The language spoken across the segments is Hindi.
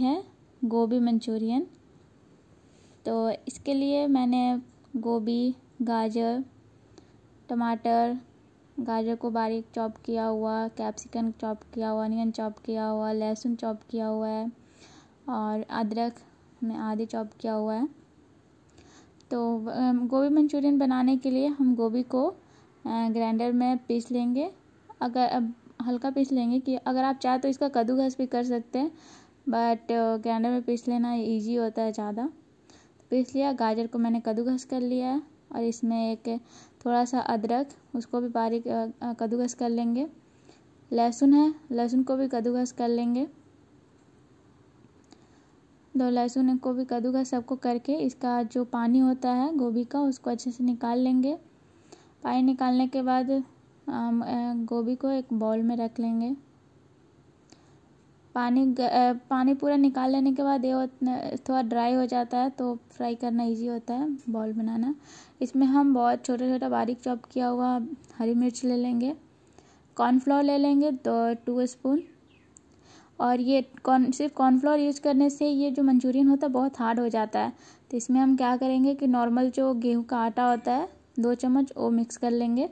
है गोभी मंचूरियन तो इसके लिए मैंने गोभी गाजर टमाटर गाजर को बारीक चॉप किया हुआ कैप्सिकम चॉप किया हुआ अनियन चॉप किया हुआ लहसुन चॉप किया हुआ है और अदरक हमने आधी चॉप किया हुआ है तो गोभी मंचूरियन बनाने के लिए हम गोभी को ग्राइंडर में पीस लेंगे अगर हल्का पीस लेंगे कि अगर आप चाहें तो इसका कद्दूघस भी कर सकते हैं बट ग्राइंडर uh, में पीस लेना ईजी होता है ज़्यादा तो पीस लिया गाजर को मैंने कद्दूकस कर लिया है और इसमें एक थोड़ा सा अदरक उसको भी बारीक कद्दूकस कर लेंगे लहसुन है लहसुन को भी कद्दूकस कर लेंगे दो लहसुन को भी कद्दूकस सबको करके इसका जो पानी होता है गोभी का उसको अच्छे से निकाल लेंगे पानी निकालने के बाद गोभी को एक बॉल में रख लेंगे पानी पानी पूरा निकाल लेने के बाद ये थोड़ा ड्राई हो जाता है तो फ्राई करना इजी होता है बॉल बनाना इसमें हम बहुत छोटा छोटा बारीक चॉप किया हुआ हरी मिर्च ले लेंगे कॉर्नफ्लोर ले लेंगे दो टू स्पून और ये कॉर्न सिर्फ कॉर्नफ्लोर यूज करने से ये जो मंचूरियन होता है बहुत हार्ड हो जाता है तो इसमें हम क्या करेंगे कि नॉर्मल जो गेहूं का आटा होता है दो चम्मच वो मिक्स कर लेंगे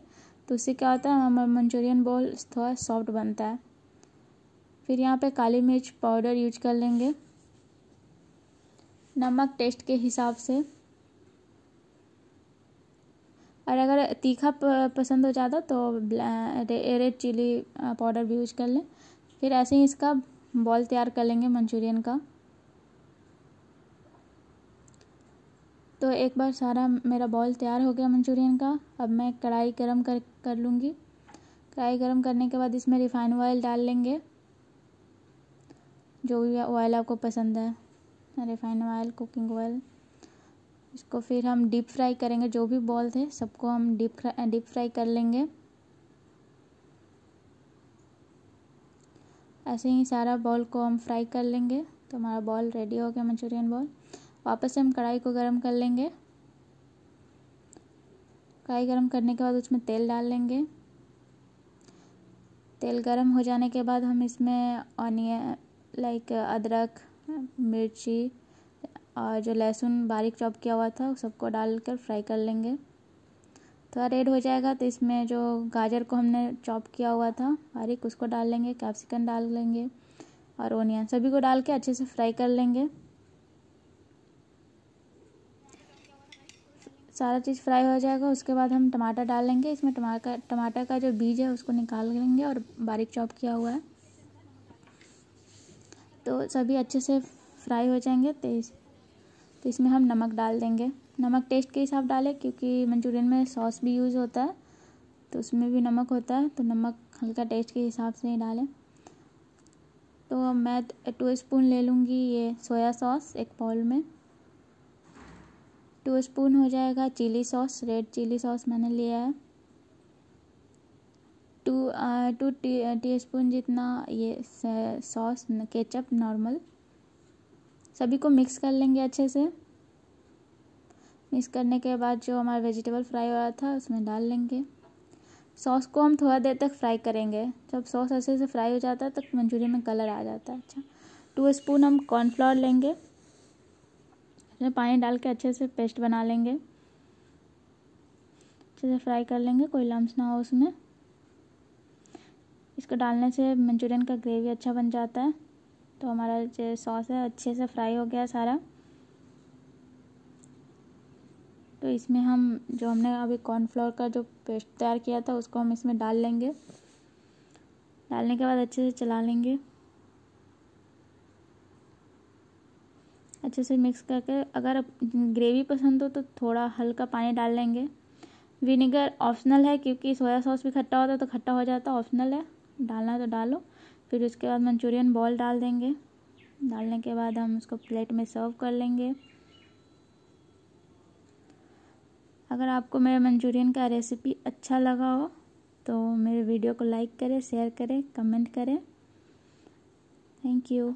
तो उससे क्या होता है हमारा मंचूरियन बॉल थोड़ा सॉफ्ट बनता है फिर यहाँ पे काली मिर्च पाउडर यूज कर लेंगे नमक टेस्ट के हिसाब से और अगर तीखा पसंद हो ज़्यादा तो रेड चिली पाउडर भी यूज कर लें फिर ऐसे ही इसका बॉल तैयार कर लेंगे मंचूरियन का तो एक बार सारा मेरा बॉल तैयार हो गया मंचूरियन का अब मैं कढ़ाई गरम कर कर लूँगी कढ़ाई गरम करने के बाद इसमें रिफाइन ऑयल डाल लेंगे जो भी ऑयल आपको पसंद है रिफाइंड ऑयल कुकिंग ऑयल इसको फिर हम डीप फ्राई करेंगे जो भी बॉल थे सबको हम डीप डीप फ्राई कर लेंगे ऐसे ही सारा बॉल को हम फ्राई कर लेंगे तो हमारा बॉल रेडी हो गया मंचूरियन बॉल वापस से हम कढ़ाई को गर्म कर लेंगे कढ़ाई गर्म करने के बाद उसमें तेल डाल लेंगे तेल गर्म हो जाने के बाद हम इसमें ऑनियन लाइक uh, अदरक मिर्ची और जो लहसुन बारीक चॉप किया हुआ था सबको डालकर फ्राई कर लेंगे थोड़ा तो रेड हो जाएगा तो इसमें जो गाजर को हमने चॉप किया हुआ था बारीक उसको डाल लेंगे कैप्सिकम डाल लेंगे और ओनियन सभी को डाल के अच्छे से फ्राई कर लेंगे सारा चीज़ फ्राई हो जाएगा उसके बाद हम टमाटर डाल लेंगे इसमें टमाटर टमाटर का जो बीज है उसको निकाल लेंगे और बारीक चॉप किया हुआ है तो सभी अच्छे से फ्राई हो जाएंगे तेज तो, तो इसमें हम नमक डाल देंगे नमक टेस्ट के हिसाब डालें क्योंकि मंचूरियन में सॉस भी यूज़ होता है तो उसमें भी नमक होता है तो नमक हल्का टेस्ट के हिसाब से ही डालें तो मैं टू स्पून ले लूँगी ये सोया सॉस एक बाउल में टू स्पून हो जाएगा chilli sauce red chilli sauce मैंने लिया है टू टू टी स्पून जितना ये सॉस केचप नॉर्मल सभी को मिक्स कर लेंगे अच्छे से मिक्स करने के बाद जो हमारा वेजिटेबल फ्राई हो रहा था उसमें डाल लेंगे सॉस को हम थोड़ा देर तक फ्राई करेंगे जब सॉस अच्छे से फ्राई हो जाता है तो मंचूरियन में कलर आ जाता है अच्छा टू स्पून हम कॉर्नफ्लावर लेंगे उसमें पानी डाल के अच्छे से पेस्ट बना लेंगे अच्छे से फ्राई कर लेंगे कोई लम्स ना हो उसमें इसको डालने से मंचूरियन का ग्रेवी अच्छा बन जाता है तो हमारा जो सॉस है अच्छे से फ्राई हो गया सारा तो इसमें हम जो हमने अभी कॉर्नफ्लोर का जो पेस्ट तैयार किया था उसको हम इसमें डाल लेंगे डालने के बाद अच्छे से चला लेंगे अच्छे से मिक्स करके अगर ग्रेवी पसंद हो तो थोड़ा हल्का पानी डाल लेंगे विनेगर ऑप्शनल है क्योंकि सोया सॉस भी खट्टा होता है तो खट्टा हो जाता है ऑप्शनल है डालना तो डालो फिर उसके बाद मंचूरियन बॉल डाल देंगे डालने के बाद हम उसको प्लेट में सर्व कर लेंगे अगर आपको मेरे मंचूरियन का रेसिपी अच्छा लगा हो तो मेरे वीडियो को लाइक करें शेयर करें कमेंट करें थैंक यू